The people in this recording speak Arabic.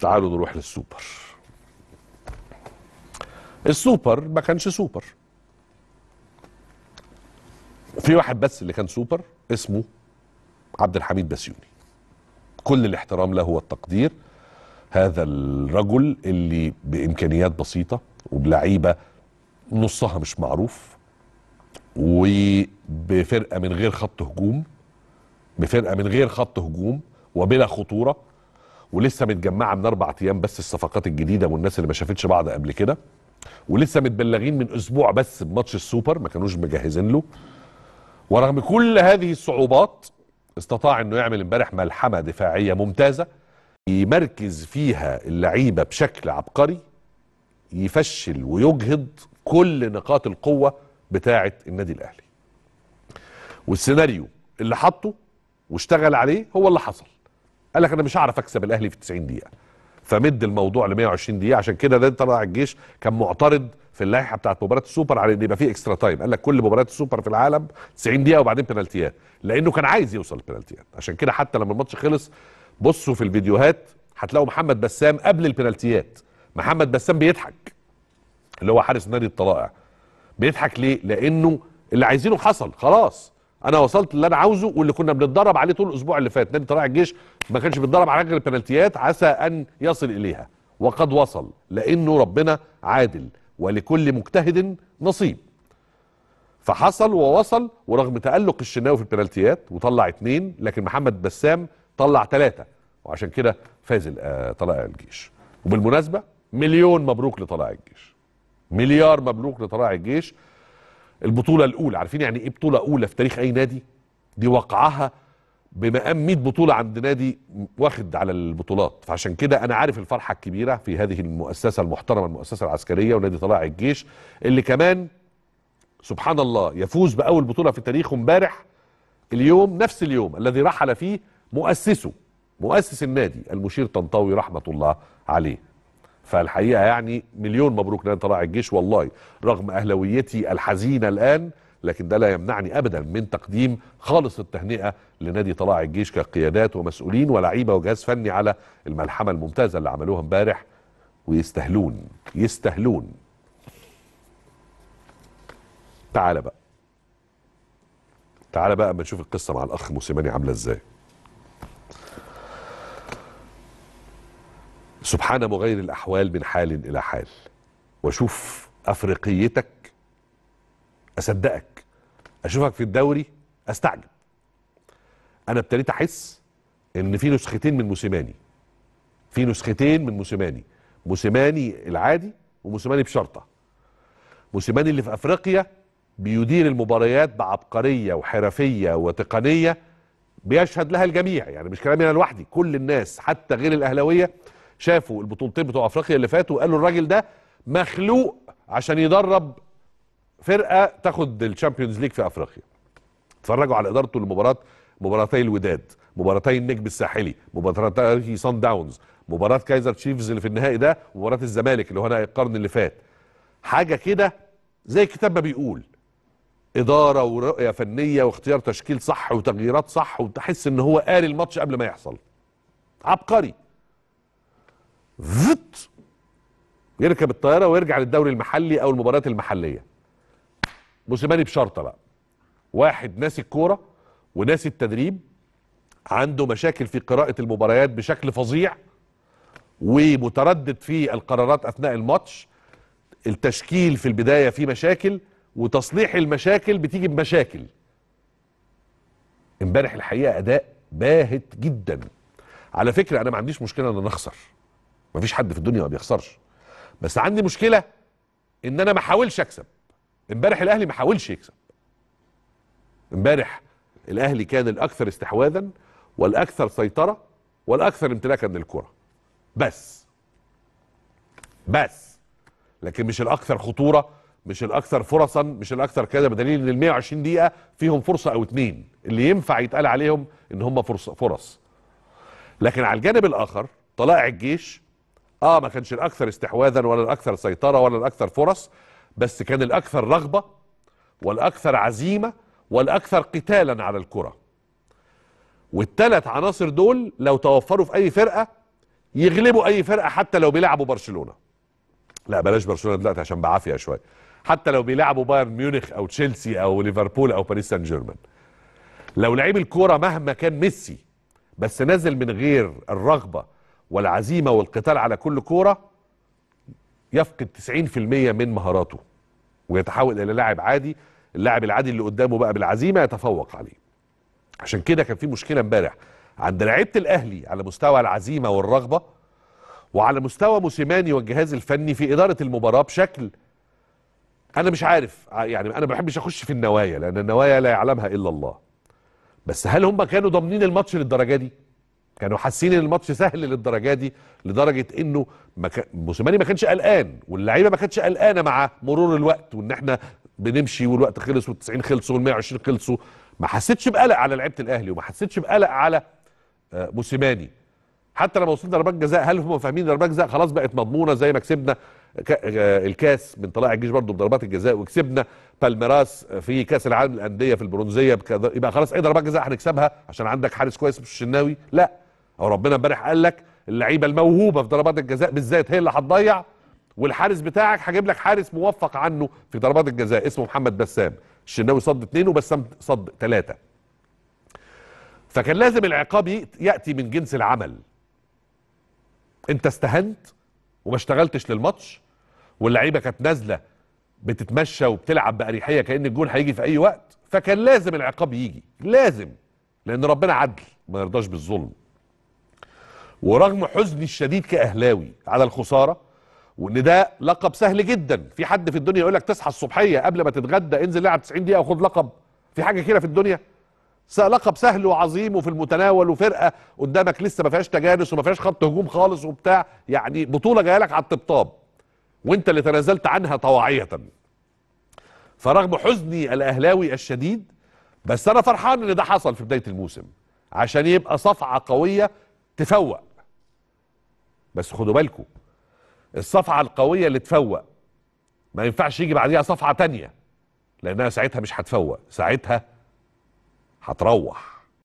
تعالوا نروح للسوبر السوبر ما كانش سوبر في واحد بس اللي كان سوبر اسمه عبد الحميد بسيوني كل الاحترام له والتقدير هذا الرجل اللي بامكانيات بسيطه وبلعيبه نصها مش معروف وبفرقه من غير خط هجوم بفرقه من غير خط هجوم وبلا خطوره ولسه متجمعه من اربع ايام بس الصفقات الجديده والناس اللي ما شافتش بعض قبل كده ولسه متبلغين من اسبوع بس بماتش السوبر ما كانوش مجهزين له ورغم كل هذه الصعوبات استطاع انه يعمل امبارح ملحمه دفاعيه ممتازه يمركز فيها اللعيبه بشكل عبقري يفشل ويجهض كل نقاط القوه بتاعه النادي الاهلي والسيناريو اللي حطه واشتغل عليه هو اللي حصل قال لك انا مش هعرف اكسب الاهلي في 90 دقيقه فمد الموضوع ل 120 دقيقه عشان كده ده طلع الجيش كان معترض في اللائحه بتاعت مباراه السوبر على ان يبقى في اكسترا تايم قال لك كل مباريات السوبر في العالم 90 دقيقه وبعدين بنالتيات لانه كان عايز يوصل البنالتيات عشان كده حتى لما الماتش خلص بصوا في الفيديوهات هتلاقوا محمد بسام قبل البنالتيات محمد بسام بيضحك اللي هو حارس نادي الطلائع بيضحك ليه لانه اللي عايزينه حصل خلاص انا وصلت اللي انا عاوزه واللي كنا بنتدرب عليه طول الاسبوع اللي فات نادي طلائع الجيش ما كانش بيتدرب على غير البنالتيات عسى ان يصل اليها وقد وصل لانه ربنا عادل ولكل مجتهد نصيب فحصل ووصل ورغم تألق الشناوي في البنالتيات وطلع اثنين لكن محمد بسام طلع ثلاثه وعشان كده فاز آه، طلائع الجيش وبالمناسبة مليون مبروك لطلائع الجيش مليار مبروك لطلائع الجيش البطوله الاولى عارفين يعني ايه بطوله اولى في تاريخ اي نادي دي وقعها بمقام 100 بطوله عند نادي واخد على البطولات فعشان كده انا عارف الفرحه الكبيره في هذه المؤسسه المحترمه المؤسسه العسكريه ونادي طلائع الجيش اللي كمان سبحان الله يفوز باول بطوله في تاريخه امبارح اليوم نفس اليوم الذي رحل فيه مؤسسه مؤسس النادي المشير طنطاوي رحمه الله عليه فالحقيقه يعني مليون مبروك ان انت راعي الجيش والله رغم اهلويتي الحزينه الان لكن ده لا يمنعني ابدا من تقديم خالص التهنئه لنادي طلاع الجيش كقيادات ومسؤولين ولعيبه وجهاز فني على الملحمه الممتازه اللي عملوها امبارح ويستاهلون يستاهلون تعال بقى تعال بقى اما نشوف القصه مع الاخ موسيماني عامله ازاي سبحان مغير الأحوال من حال إلى حال وأشوف أفريقيتك أصدقك أشوفك في الدوري أستعجب أنا ابتديت أحس إن في نسختين من موسيماني في نسختين من موسيماني موسيماني العادي وموسيماني بشرطة موسيماني اللي في أفريقيا بيدير المباريات بعبقرية وحرفية وتقنية بيشهد لها الجميع يعني مش كلامي انا لوحدي كل الناس حتى غير الاهلاويه شافوا البطولتين بتوع افريقيا اللي فاتوا قالوا الراجل ده مخلوق عشان يدرب فرقه تاخد الشامبيونز ليج في افريقيا اتفرجوا على ادارته لمباراه مباراتي الوداد مباراتي النجم الساحلي مباراتي صن داونز مباراه كايزر تشيفز اللي في النهائي ده ومباراه الزمالك اللي هو نهائي القرن اللي فات حاجه كده زي الكتاب ما بيقول اداره ورؤيه فنيه واختيار تشكيل صح وتغييرات صح وتحس ان هو قاري الماتش قبل ما يحصل عبقري فت يركب الطياره ويرجع للدوري المحلي او المباريات المحليه موسيماني بشرطه بقى واحد ناسي الكوره وناسي التدريب عنده مشاكل في قراءه المباريات بشكل فظيع ومتردد في القرارات اثناء الماتش التشكيل في البدايه فيه مشاكل وتصليح المشاكل بتيجي بمشاكل امبارح الحقيقه اداء باهت جدا على فكره انا ما عنديش مشكله ان انا اخسر مفيش حد في الدنيا ما بيخسرش بس عندي مشكله ان انا ما احاولش اكسب امبارح الاهلي ما حاولش يكسب امبارح الاهلي كان الاكثر استحواذا والاكثر سيطره والاكثر امتلاكا للكره بس بس لكن مش الاكثر خطوره مش الاكثر فرصا مش الاكثر كذا بدليل ان ال 120 دقيقه فيهم فرصه او اتنين اللي ينفع يتقال عليهم ان هم فرص فرص لكن على الجانب الاخر طلائع الجيش اه ما كانش الاكثر استحواذا ولا الاكثر سيطره ولا الاكثر فرص بس كان الاكثر رغبه والاكثر عزيمه والاكثر قتالا على الكره والثلاث عناصر دول لو توفروا في اي فرقه يغلبوا اي فرقه حتى لو بيلعبوا برشلونه لا بلاش برشلونه دلوقتي عشان بعافيه شويه حتى لو بيلعبوا بايرن ميونخ او تشيلسي او ليفربول او باريس سان جيرمان لو لعيب الكوره مهما كان ميسي بس نازل من غير الرغبه والعزيمه والقتال على كل كوره يفقد 90% من مهاراته ويتحول الى لاعب عادي اللاعب العادي اللي قدامه بقى بالعزيمه يتفوق عليه عشان كده كان في مشكله امبارح عند لعيبه الاهلي على مستوى العزيمه والرغبه وعلى مستوى موسيماني والجهاز الفني في اداره المباراه بشكل انا مش عارف يعني انا ما بحبش اخش في النوايا لان النوايا لا يعلمها الا الله بس هل هم كانوا ضامنين الماتش للدرجه دي كانوا حاسين ان الماتش سهل للدرجه دي لدرجه انه مك... موسيماني ما كانش قلقان واللعيبه ما كانتش قلقانه مع مرور الوقت وان احنا بنمشي والوقت خلص وال90 خلصوا وال120 خلصوا ما حسيتش بقلق على لعيبه الاهلي وما حسيتش بقلق على آه، موسيماني حتى لما وصلنا ضربات جزاء هل هم فاهمين ضربات جزاء خلاص بقت مضمونه زي ما كسبنا آه، الكاس من طلائع الجيش برضه بضربات الجزاء وكسبنا بالميراس في كاس العالم للانديه في البرونزيه يبقى خلاص اي ضربات جزاء هنكسبها عشان عندك حارس كويس مش الشناوي لا او ربنا امبارح قال لك اللعيبه الموهوبه في ضربات الجزاء بالذات هي اللي هتضيع والحارس بتاعك هجيب لك حارس موفق عنه في ضربات الجزاء اسمه محمد بسام الشناوي صد اثنين وبسام صد ثلاثه فكان لازم العقاب ياتي من جنس العمل انت استهنت وما اشتغلتش للماتش واللعيبه كانت نازله بتتمشى وبتلعب باريحيه كان الجول هيجي في اي وقت فكان لازم العقاب يجي لازم لان ربنا عدل ما يرضاش بالظلم ورغم حزني الشديد كأهلاوي على الخسارة وان ده لقب سهل جدا في حد في الدنيا يقول لك تصحى الصبحيه قبل ما تتغدى انزل العب 90 دقيقه وخد لقب في حاجه كده في الدنيا لقب سهل وعظيم وفي المتناول وفرقه قدامك لسه ما فيهاش تجانس وما فيهاش خط هجوم خالص وبتاع يعني بطوله جايه لك على الطبطاب وانت اللي تنازلت عنها طواعيه فرغم حزني الاهلاوي الشديد بس انا فرحان ان ده حصل في بدايه الموسم عشان يبقى صفعه قويه تفوق بس خدوا بالكم الصفعه القويه اللي تفوق ما ينفعش يجي بعديها صفعه تانية لانها ساعتها مش هتفوق ساعتها هتروح